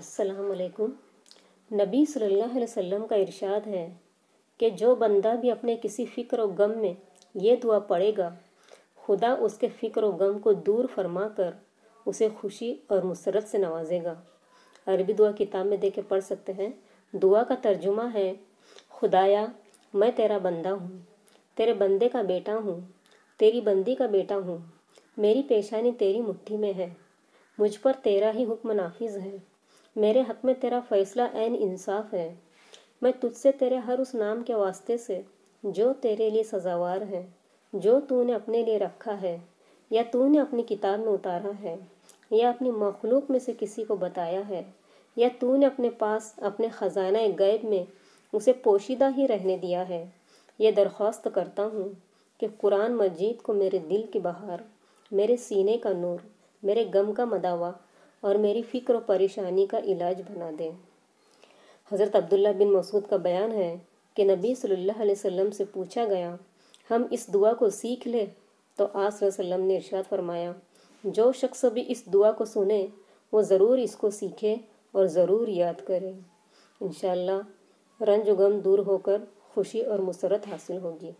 असलकुम नबी सल्लल्लाहु अलैहि वसल्लम का इरशाद है कि जो बंदा भी अपने किसी फ़िक्र व गम में ये दुआ पड़ेगा खुदा उसके फ़िक्र व गम को दूर फरमा कर उसे खुशी और मुसरत से नवाजेगा अरबी दुआ किताब में दे के पढ़ सकते हैं दुआ का तर्जुमा है खुदाया मैं तेरा बंदा हूँ तेरे बंदे का बेटा हूँ तेरी बंदी का बेटा हूँ मेरी पेशानी तेरी मुट्ठी में है मुझ पर तेरा ही हुक्म नाफिज है मेरे हक में तेरा फ़ैसला एन इंसाफ है मैं तुझसे तेरे हर उस नाम के वास्ते से जो तेरे लिए सजावार है जो तूने अपने लिए रखा है या तूने अपनी किताब में उतारा है या अपनी मखलूक में से किसी को बताया है या तूने अपने पास अपने ख़जाना गैब में उसे पोशीदा ही रहने दिया है ये दरख्वास्त करता हूँ कि कुरान मजीद को मेरे दिल की बहार मेरे सीने का नूर मेरे गम का मदावा और मेरी फ़िक्र और परेशानी का इलाज बना दें हज़रत अब्दुल्ला बिन मसूद का बयान है कि नबी सल्लल्लाहु अलैहि वसल्लम से पूछा गया हम इस दुआ को सीख ले तो आज वसल्लम ने इर्शाद फरमाया जो शख्स भी इस दुआ को सुने वो ज़रूर इसको सीखे और ज़रूर याद करे इन रंज गम दूर होकर खुशी और मुसरत हासिल होगी